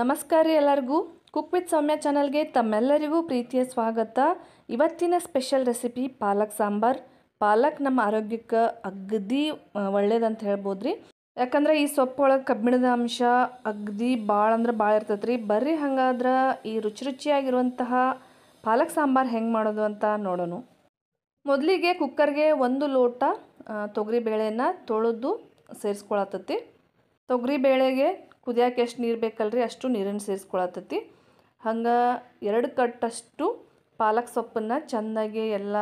ನಮಸ್ಕಾರ ರೀ ಎಲ್ಲರಿಗೂ ಕುಕ್ ವಿತ್ ಸೌಮ್ಯ ಚಾನಲ್ಗೆ ತಮ್ಮೆಲ್ಲರಿಗೂ ಪ್ರೀತಿಯ ಸ್ವಾಗತ ಇವತ್ತಿನ ಸ್ಪೆಷಲ್ ರೆಸಿಪಿ ಪಾಲಕ್ ಸಾಂಬಾರ್ ಪಾಲಕ್ ನಮ್ಮ ಆರೋಗ್ಯಕ್ಕೆ ಅಗದಿ ಒಳ್ಳೇದಂತ ಹೇಳ್ಬೋದು ರೀ ಯಾಕಂದ್ರೆ ಈ ಸೊಪ್ಪೊಳಗೆ ಕಬ್ಬಿಣದ ಅಂಶ ಅಗದಿ ಭಾಳ ಅಂದ್ರೆ ಭಾಳ ಇರ್ತೈತೆ ರೀ ಬರ್ರಿ ಹಂಗಾದ್ರೆ ಈ ರುಚಿ ರುಚಿಯಾಗಿರುವಂತಹ ಪಾಲಕ್ ಸಾಂಬಾರ್ ಹೆಂಗೆ ಮಾಡೋದು ಅಂತ ನೋಡೋಣ ಮೊದಲಿಗೆ ಕುಕ್ಕರ್ಗೆ ಒಂದು ಲೋಟ ತೊಗರಿ ತೊಳೆದು ಸೇರಿಸ್ಕೊಳತ್ತತಿ ತೊಗರಿ ಬೇಳೆಗೆ ಕುದಿಯಕ್ಕೆ ಎಷ್ಟು ನೀರು ಬೇಕಲ್ರಿ ಅಷ್ಟು ನೀರನ್ನು ಸೇರಿಸ್ಕೊಳತ್ತತಿ ಹಂಗೆ ಎರಡು ಕಟ್ಟಷ್ಟು ಪಾಲಕ್ ಸೊಪ್ಪನ್ನು ಚೆನ್ನಾಗಿ ಎಲ್ಲ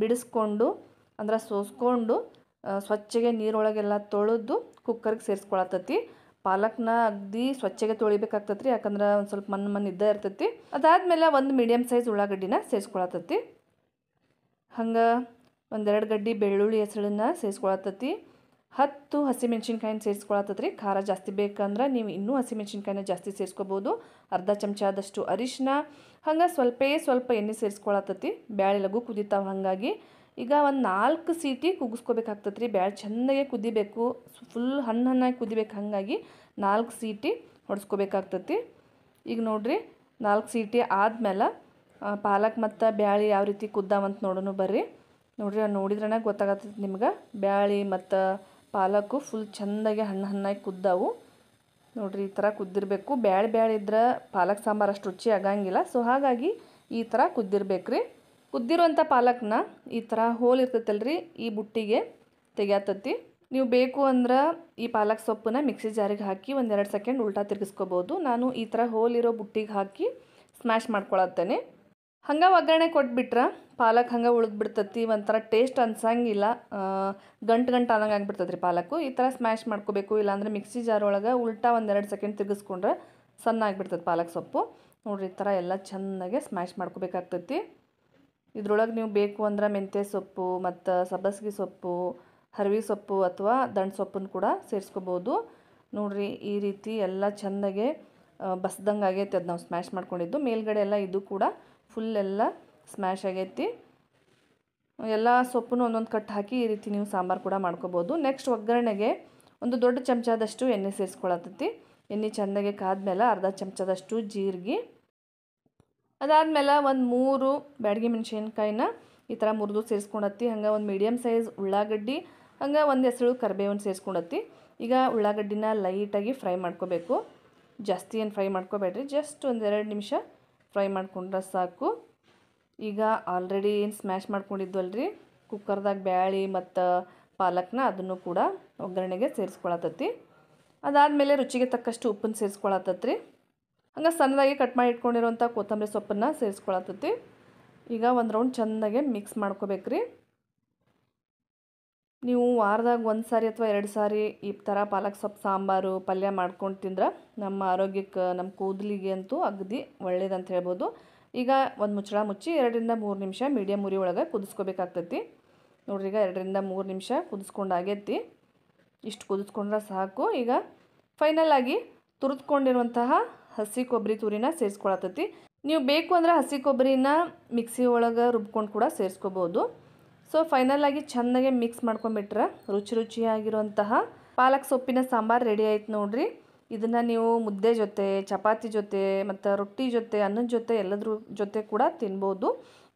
ಬಿಡಿಸ್ಕೊಂಡು ಅಂದ್ರೆ ಸೋಸ್ಕೊಂಡು ಸ್ವಚ್ಛಗೆ ನೀರೊಳಗೆಲ್ಲ ತೊಳೆದು ಕುಕ್ಕರ್ಗೆ ಸೇರಿಸ್ಕೊಳತ್ತತಿ ಪಾಲಕ್ನ ಅಗ್ದಿ ಸ್ವಚ್ಛಗೆ ತೊಳಿಬೇಕಾಗ್ತತ್ರಿ ಯಾಕಂದ್ರೆ ಒಂದು ಸ್ವಲ್ಪ ಮಣ್ಣು ಮಣ್ಣು ಇದ್ದೇ ಇರ್ತೈತಿ ಅದಾದಮೇಲೆ ಒಂದು ಮೀಡಿಯಮ್ ಸೈಜ್ ಉಳ್ಳಾಗಡ್ಡಿನ ಸೇರಿಸ್ಕೊಳತ್ತತಿ ಹಂಗೆ ಒಂದೆರಡು ಗಡ್ಡಿ ಬೆಳ್ಳುಳ್ಳಿ ಹೆಸಳನ್ನ ಸೇರಿಸ್ಕೊಳತ್ತತಿ ಹತ್ತು ಹಸಿಮೆಣ್ಸಿನ್ಕಾಯಿನ ಸೇರಿಸ್ಕೊಳತ್ತದ್ರಿ ಖಾರ ಜಾಸ್ತಿ ಬೇಕಂದ್ರೆ ನೀವು ಇನ್ನೂ ಹಸಿಮೆಣ್ಸಿನ್ಕಾಯಿನ ಜಾಸ್ತಿ ಸೇರಿಸ್ಕೋಬೋದು ಅರ್ಧ ಚಮಚ ಆದಷ್ಟು ಅರಿಶಿನ ಹಂಗೆ ಸ್ವಲ್ಪೇ ಸ್ವಲ್ಪ ಎಣ್ಣೆ ಸೇರಿಸ್ಕೊಳತ್ತತಿ ಬ್ಯಾಳೆ ಲಘು ಕುದಿತಾವೆ ಹಾಗಾಗಿ ಈಗ ಒಂದು ನಾಲ್ಕು ಸೀಟಿ ರೀ ಬ್ಯಾಳೆ ಚೆಂದಾಗೆ ಕುದಿಬೇಕು ಫುಲ್ ಹಣ್ಣು ಹಣ್ಣಾಗಿ ಕುದಿಬೇಕು ಹಾಗಾಗಿ ನಾಲ್ಕು ಸೀಟಿ ಹೊಡೆಸ್ಕೋಬೇಕಾಗ್ತತಿ ಈಗ ನೋಡಿರಿ ನಾಲ್ಕು ಸೀಟಿ ಆದಮೇಲೆ ಪಾಲಕ್ ಮತ್ತು ಬ್ಯಾಳಿ ಯಾವ ರೀತಿ ಕುದ್ದಾವಂತ ನೋಡೋನು ಬರ್ರಿ ನೋಡಿರಿ ನೋಡಿದ್ರನ ಗೊತ್ತಾಗತ್ತೈತಿ ನಿಮ್ಗೆ ಬ್ಯಾಳಿ ಮತ್ತು ಪಾಲಕ್ಕು ಫುಲ್ ಚೆಂದಾಗಿ ಹಣ್ಣು ಹಣ್ಣಾಗಿ ಕುದ್ದಾವು ನೋಡಿರಿ ಈ ಥರ ಕುದ್ದಿರಬೇಕು ಬ್ಯಾಳೆ ಬ್ಯಾಳೆ ಇದ್ರೆ ಪಾಲಕ್ ಸಾಂಬಾರು ಅಷ್ಟು ರುಚಿ ಆಗಂಗಿಲ್ಲ ಸೊ ಹಾಗಾಗಿ ಈ ಥರ ಕುದ್ದಿರ್ಬೇಕು ರೀ ಕುದ್ದಿರುವಂಥ ಪಾಲಕ್ನ ಈ ಥರ ಹೋಲ್ ಇರ್ತೈತಲ್ರಿ ಈ ಬುಟ್ಟಿಗೆ ತೆಗಿಯತ್ತತಿ ನೀವು ಬೇಕು ಅಂದ್ರೆ ಈ ಪಾಲಕ್ ಸೊಪ್ಪನ್ನ ಮಿಕ್ಸಿ ಜಾರಿಗೆ ಹಾಕಿ ಒಂದೆರಡು ಸೆಕೆಂಡ್ ಉಲ್ಟಾ ತಿರುಗಿಸ್ಕೋಬೋದು ನಾನು ಈ ಥರ ಹೋಲಿರೋ ಬುಟ್ಟಿಗೆ ಹಾಕಿ ಸ್ಮ್ಯಾಶ್ ಮಾಡ್ಕೊಳತ್ತೇನೆ ಹಂಗೆ ಒಗ್ಗರಣೆ ಕೊಟ್ಬಿಟ್ರೆ ಪಾಲಕ್ ಹಂಗೆ ಉಳಿದ್ಬಿಡ್ತತಿ ಒಂಥರ ಟೇಸ್ಟ್ ಅನ್ಸಂಗಿಲ್ಲ ಗಂಟು ಗಂಟು ಆದಂಗೆ ಆಗಿಬಿಡ್ತದ್ರಿ ರೀ ಈ ಥರ ಸ್ಮ್ಯಾಶ್ ಮಾಡ್ಕೋಬೇಕು ಇಲ್ಲಾಂದರೆ ಮಿಕ್ಸಿ ಜಾರ್ ಒಳಗೆ ಉಲ್ಟಾ ಒಂದೆರಡು ಸೆಕೆಂಡ್ ತಿರುಗಿಸ್ಕೊಂಡ್ರೆ ಸಣ್ಣ ಆಗಿಬಿಡ್ತದೆ ಪಾಲಕ್ ಸೊಪ್ಪು ನೋಡಿರಿ ಈ ಥರ ಎಲ್ಲ ಚೆನ್ನಾಗೆ ಸ್ಮ್ಯಾಶ್ ಮಾಡ್ಕೋಬೇಕಾಗ್ತತಿ ಇದ್ರೊಳಗೆ ನೀವು ಬೇಕು ಅಂದ್ರೆ ಮೆಂತ್ಯ ಸೊಪ್ಪು ಮತ್ತು ಸಬ್ಬಸ್ಗೆ ಸೊಪ್ಪು ಹರವಿ ಸೊಪ್ಪು ಅಥವಾ ದಂಡು ಸೊಪ್ಪನ್ನು ಕೂಡ ಸೇರಿಸ್ಕೋಬೋದು ನೋಡಿರಿ ಈ ರೀತಿ ಎಲ್ಲ ಚೆಂದಾಗೆ ಬಸ್ದಂಗೆ ಆಗೈತೆ ಅದು ನಾವು ಸ್ಮ್ಯಾಶ್ ಮಾಡ್ಕೊಂಡಿದ್ದು ಮೇಲ್ಗಡೆ ಎಲ್ಲ ಇದು ಕೂಡ ಫುಲ್ ಎಲ್ಲ ಸ್ಮ್ಯಾಶ್ ಆಗೈತಿ ಎಲ್ಲ ಸೊಪ್ಪನ್ನು ಒಂದೊಂದು ಕಟ್ ಹಾಕಿ ಈ ರೀತಿ ನೀವು ಸಾಂಬಾರು ಕೂಡ ಮಾಡ್ಕೋಬೋದು ನೆಕ್ಸ್ಟ್ ಒಗ್ಗರಣೆಗೆ ಒಂದು ದೊಡ್ಡ ಚಮಚದಷ್ಟು ಎಣ್ಣೆ ಸೇರಿಸ್ಕೊಳತ್ತೈತಿ ಎಣ್ಣೆ ಚೆಂದಾಗೆ ಕಾದ್ಮೇಲೆ ಅರ್ಧ ಚಮಚದಷ್ಟು ಜೀರಿಗೆ ಅದಾದಮೇಲೆ ಒಂದು ಮೂರು ಬ್ಯಾಡಗಿ ಮೆಣಸಿನ್ಕಾಯಿನ ಈ ಥರ ಮುರಿದು ಸೇರಿಸ್ಕೊಂಡತ್ತಿ ಹಂಗೆ ಒಂದು ಮೀಡಿಯಮ್ ಸೈಜ್ ಉಳ್ಳಾಗಡ್ಡಿ ಹಂಗೆ ಒಂದು ಹೆಸರು ಕರಿಬೇವನ್ನು ಸೇರಿಸ್ಕೊಂಡತ್ತಿ ಈಗ ಉಳ್ಳಾಗಡ್ಡಿನ ಲೈಟಾಗಿ ಫ್ರೈ ಮಾಡ್ಕೋಬೇಕು ಜಾಸ್ತಿ ಏನು ಫ್ರೈ ಮಾಡ್ಕೋಬೇಡ್ರಿ ಜಸ್ಟ್ ಒಂದೆರಡು ನಿಮಿಷ ಫ್ರೈ ಮಾಡ್ಕೊಂಡ್ರೆ ಸಾಕು ಈಗ ಆಲ್ರೆಡಿ ಏನು ಸ್ಮ್ಯಾಶ್ ಮಾಡ್ಕೊಂಡಿದ್ವಲ್ರಿ ಕುಕ್ಕರ್ದಾಗ ಬ್ಯಾಳಿ ಮತ್ತು ಪಾಲಕ್ನ ಅದನ್ನು ಕೂಡ ಒಗ್ಗರಣೆಗೆ ಸೇರಿಸ್ಕೊಳತತ್ತಿ ಅದಾದಮೇಲೆ ರುಚಿಗೆ ತಕ್ಕಷ್ಟು ಉಪ್ಪನ್ನು ರೀ ಹಂಗೆ ಸಣ್ಣದಾಗಿ ಕಟ್ ಮಾಡಿ ಇಟ್ಕೊಂಡಿರುವಂಥ ಕೊತ್ತಂಬರಿ ಸೊಪ್ಪನ್ನು ಸೇರಿಸ್ಕೊಳತತ್ತಿ ಈಗ ಒಂದು ರೌಂಡ್ ಚೆಂದಾಗೆ ಮಿಕ್ಸ್ ರೀ ನೀವು ವಾರದಾಗ ಒಂದು ಸಾರಿ ಅಥವಾ ಎರಡು ಸಾರಿ ಈ ಥರ ಪಾಲಕ್ ಸೊಪ್ಪು ಸಾಂಬಾರು ಪಲ್ಯ ಮಾಡ್ಕೊಂಡು ತಿಂದ್ರೆ ನಮ್ಮ ಆರೋಗ್ಯಕ್ಕೆ ನಮ್ಮ ಕೂದಲಿಗೆ ಅಂತೂ ಅಗದಿ ಒಳ್ಳೇದಂತ ಹೇಳ್ಬೋದು ಈಗ ಒಂದು ಮುಚ್ಚಳ ಮುಚ್ಚಿ ಎರಡರಿಂದ ಮೂರು ನಿಮಿಷ ಮೀಡಿಯಮ್ ಉರಿ ಒಳಗೆ ಕುದಿಸ್ಕೋಬೇಕಾಗ್ತೈತಿ ನೋಡ್ರಿ ಈಗ ಎರಡರಿಂದ ಮೂರು ನಿಮಿಷ ಕುದಿಸ್ಕೊಂಡು ಆಗೈತಿ ಇಷ್ಟು ಕುದಿಸ್ಕೊಂಡ್ರೆ ಸಾಕು ಈಗ ಫೈನಲ್ ಆಗಿ ತುರಿದ್ಕೊಂಡಿರುವಂತಹ ಹಸಿ ಕೊಬ್ಬರಿ ತುರಿನ ಸೇರಿಸ್ಕೊಳತೈತಿ ನೀವು ಬೇಕು ಅಂದ್ರೆ ಹಸಿ ಕೊಬ್ಬರಿನ ಮಿಕ್ಸಿ ಒಳಗೆ ರುಬ್ಕೊಂಡು ಕೂಡ ಸೇರಿಸ್ಕೋಬೋದು ಸೊ ಫೈನಲ್ ಆಗಿ ಚೆನ್ನಾಗೆ ಮಿಕ್ಸ್ ಮಾಡ್ಕೊಂಬಿಟ್ರೆ ರುಚಿ ರುಚಿಯಾಗಿರುವಂತಹ ಪಾಲಕ್ ಸೊಪ್ಪಿನ ಸಾಂಬಾರು ರೆಡಿ ಆಯ್ತು ನೋಡ್ರಿ ಇದನ್ನು ನೀವು ಮುದ್ದೆ ಜೊತೆ ಚಪಾತಿ ಜೊತೆ ಮತ್ತು ರೊಟ್ಟಿ ಜೊತೆ ಅನ್ನದ ಜೊತೆ ಎಲ್ಲದ್ರ ಜೊತೆ ಕೂಡ ತಿನ್ಬೋದು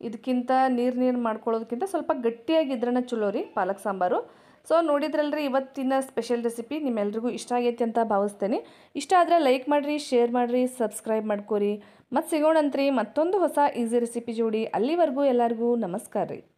ಇದಕ್ಕಿಂತ ನೀರು ನೀರು ಮಾಡ್ಕೊಳ್ಳೋದಕ್ಕಿಂತ ಸ್ವಲ್ಪ ಗಟ್ಟಿಯಾಗಿ ಚಲೋ ರೀ ಪಾಲಕ್ ಸಾಂಬಾರು ಸೊ ನೋಡಿದ್ರಲ್ರಿ ಇವತ್ತಿನ ಸ್ಪೆಷಲ್ ರೆಸಿಪಿ ನಿಮ್ಮೆಲ್ರಿಗೂ ಇಷ್ಟ ಆಗೈತಿ ಅಂತ ಭಾವಿಸ್ತೇನೆ ಇಷ್ಟ ಆದರೆ ಲೈಕ್ ಮಾಡಿರಿ ಶೇರ್ ಮಾಡಿರಿ ಸಬ್ಸ್ಕ್ರೈಬ್ ಮಾಡ್ಕೋರಿ ಮತ್ತು ಸಿಗೋಣಂತ್ರಿ ಮತ್ತೊಂದು ಹೊಸ ಈಸಿ ರೆಸಿಪಿ ಜೋಡಿ ಅಲ್ಲಿವರೆಗೂ ಎಲ್ಲರಿಗೂ ನಮಸ್ಕಾರ ರೀ